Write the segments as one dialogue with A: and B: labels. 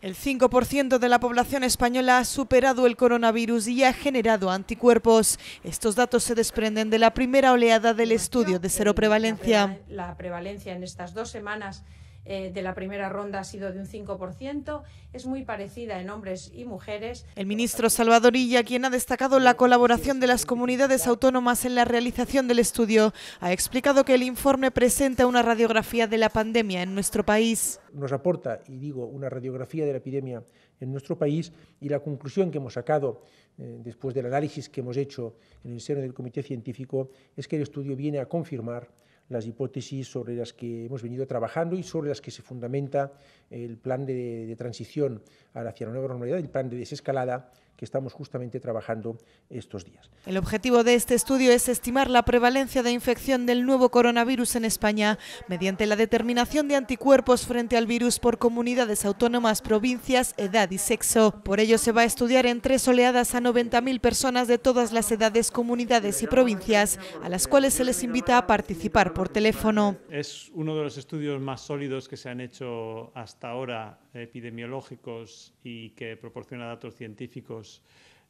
A: El 5% de la población española ha superado el coronavirus y ha generado anticuerpos. Estos datos se desprenden de la primera oleada del estudio de seroprevalencia.
B: La prevalencia en estas dos semanas eh, de la primera ronda ha sido de un 5%. Es muy parecida en hombres y mujeres.
A: El ministro Salvadorilla, quien ha destacado la colaboración de las comunidades autónomas en la realización del estudio, ha explicado que el informe presenta una radiografía de la pandemia en nuestro país.
C: Nos aporta, y digo, una radiografía de la epidemia en nuestro país y la conclusión que hemos sacado eh, después del análisis que hemos hecho en el seno del Comité Científico es que el estudio viene a confirmar las hipótesis sobre las que hemos venido trabajando y sobre las que se fundamenta el plan de, transición hacia la nueva normalidad, el plan de desescalada que estamos justamente trabajando estos días.
A: El objetivo de este estudio es estimar la prevalencia de infección del nuevo coronavirus en España mediante la determinación de anticuerpos frente al virus por comunidades autónomas, provincias, edad y sexo. Por ello se va a estudiar en tres oleadas a 90.000 personas de todas las edades, comunidades y provincias, a las cuales se les invita a participar por teléfono.
D: Es uno de los estudios más sólidos que se han hecho hasta ahora epidemiológicos y que proporciona datos científicos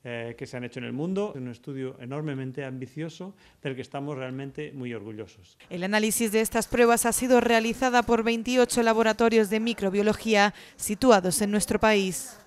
D: eh, que se han hecho en el mundo. Es un estudio enormemente ambicioso del que estamos realmente muy orgullosos.
A: El análisis de estas pruebas ha sido realizada por 28 laboratorios de microbiología situados en nuestro país.